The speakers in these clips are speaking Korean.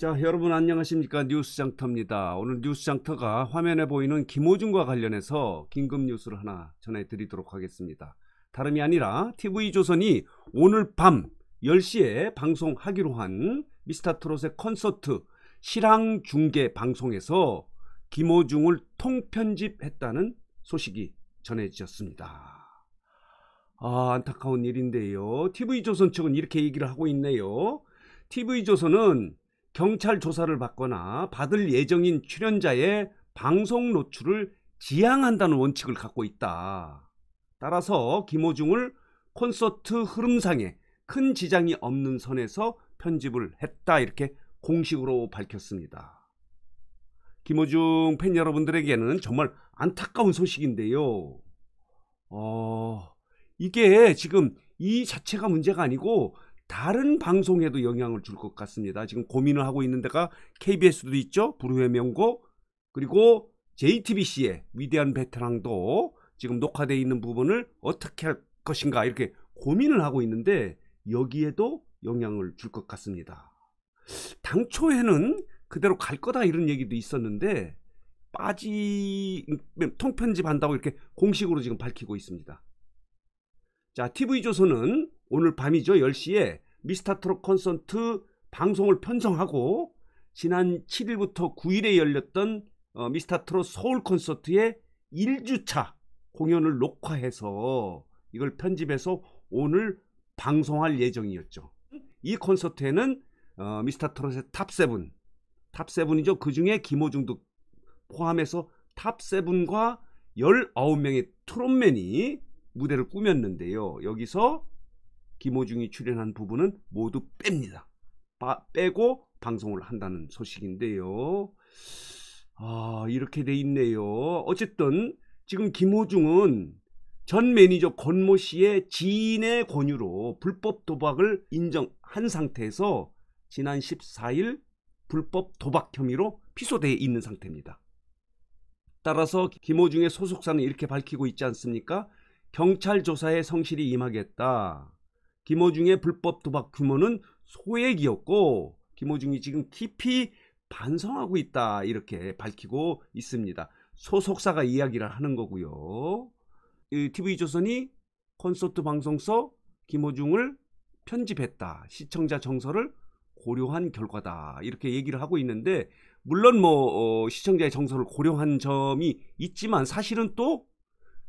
자 여러분 안녕하십니까 뉴스장터입니다. 오늘 뉴스장터가 화면에 보이는 김호중과 관련해서 긴급 뉴스를 하나 전해드리도록 하겠습니다. 다름이 아니라 TV조선이 오늘 밤 10시에 방송하기로 한 미스터트롯의 콘서트 실황 중계 방송에서 김호중을 통편집했다는 소식이 전해졌습니다. 아 안타까운 일인데요. TV조선 측은 이렇게 얘기를 하고 있네요. TV조선은 경찰 조사를 받거나 받을 예정인 출연자의 방송 노출을 지양한다는 원칙을 갖고 있다. 따라서 김호중을 콘서트 흐름상에 큰 지장이 없는 선에서 편집을 했다 이렇게 공식으로 밝혔습니다. 김호중 팬 여러분들에게는 정말 안타까운 소식인데요. 어, 이게 지금 이 자체가 문제가 아니고 다른 방송에도 영향을 줄 것 같습니다. 지금 고민을 하고 있는 데가 KBS도 있죠. 불후의 명곡 그리고 JTBC의 위대한 베테랑도 지금 녹화되어 있는 부분을 어떻게 할 것인가 이렇게 고민을 하고 있는데 여기에도 영향을 줄 것 같습니다. 당초에는 그대로 갈 거다 이런 얘기도 있었는데 빠지 통편집한다고 이렇게 공식으로 지금 밝히고 있습니다. 자, TV조선은 오늘 밤이죠. 10시에 미스터트롯 콘서트 방송을 편성하고 지난 7일부터 9일에 열렸던 어, 미스터트롯 서울 콘서트의 1주차 공연을 녹화해서 이걸 편집해서 오늘 방송할 예정이었죠. 이 콘서트에는 어, 미스터트롯의 탑7, 탑7이죠. 그 중에 김호중도 포함해서 탑7과 19명의 트롯맨이 무대를 꾸몄는데요. 여기서 김호중이 출연한 부분은 모두 뺍니다. 바, 빼고 방송을 한다는 소식인데요. 아 이렇게 돼 있네요. 어쨌든 지금 김호중은 전 매니저 권모 씨의 지인의 권유로 불법 도박을 인정한 상태에서 지난 14일 불법 도박 혐의로 피소돼 있는 상태입니다. 따라서 김호중의 소속사는 이렇게 밝히고 있지 않습니까? 경찰 조사에 성실히 임하겠다. 김호중의 불법 도박 규모는 소액이었고 김호중이 지금 깊이 반성하고 있다 이렇게 밝히고 있습니다. 소속사가 이야기를 하는 거고요. TV조선이 콘서트 방송서 김호중을 편집했다. 시청자 정서를 고려한 결과다. 이렇게 얘기를 하고 있는데 물론 뭐 어, 시청자의 정서를 고려한 점이 있지만 사실은 또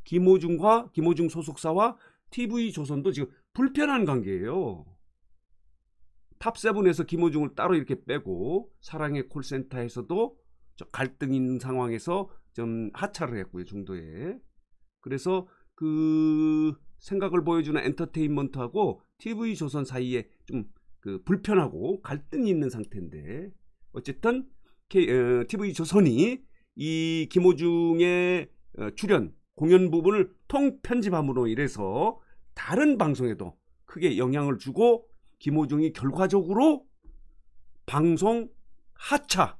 김호중과 김호중 소속사와 TV조선도 지금 불편한 관계예요. 탑세븐에서 김호중을 따로 이렇게 빼고 사랑의 콜센터에서도 갈등 있는 상황에서 좀 하차를 했고요 중도에 그래서 그 생각을 보여주는 엔터테인먼트하고 TV 조선 사이에 좀그 불편하고 갈등이 있는 상태인데 어쨌든 K, 어, TV 조선이 이 김호중의 어, 출연 공연 부분을 통 편집함으로 인해서 다른 방송에도 크게 영향을 주고 김호중이 결과적으로 방송 하차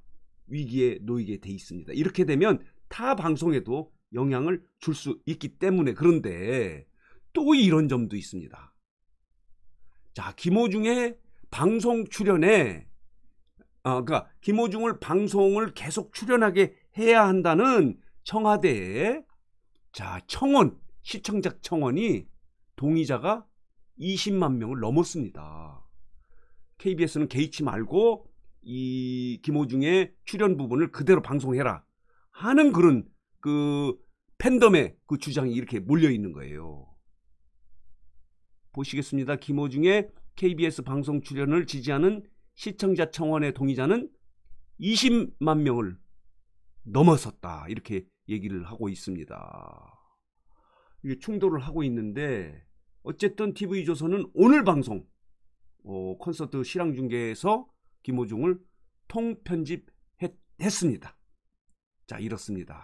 위기에 놓이게 돼 있습니다. 이렇게 되면 타 방송에도 영향을 줄 수 있기 때문에 그런데 또 이런 점도 있습니다. 자, 김호중의 방송 출연에 아, 그니까 김호중을 방송을 계속 출연하게 해야 한다는 청와대의 자 청원 시청자 청원이 동의자가 20만 명을 넘었습니다. KBS는 개의치 말고 이 김호중의 출연 부분을 그대로 방송해라 하는 그런 그 팬덤의 그 주장이 이렇게 몰려 있는 거예요. 보시겠습니다. 김호중의 KBS 방송 출연을 지지하는 시청자 청원의 동의자는 20만 명을 넘어섰다. 이렇게 얘기를 하고 있습니다. 이게 충돌을 하고 있는데 어쨌든 TV조선은 오늘 방송 어, 콘서트 실황 중계에서 김호중을 통편집했습니다. 자 이렇습니다.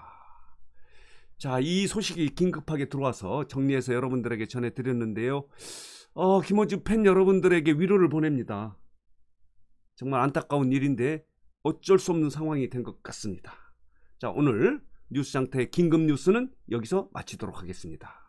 자 이 소식이 긴급하게 들어와서 정리해서 여러분들에게 전해드렸는데요. 어, 김호중 팬 여러분들에게 위로를 보냅니다. 정말 안타까운 일인데 어쩔 수 없는 상황이 된 것 같습니다. 자 오늘 뉴스 상태의 긴급 뉴스는 여기서 마치도록 하겠습니다.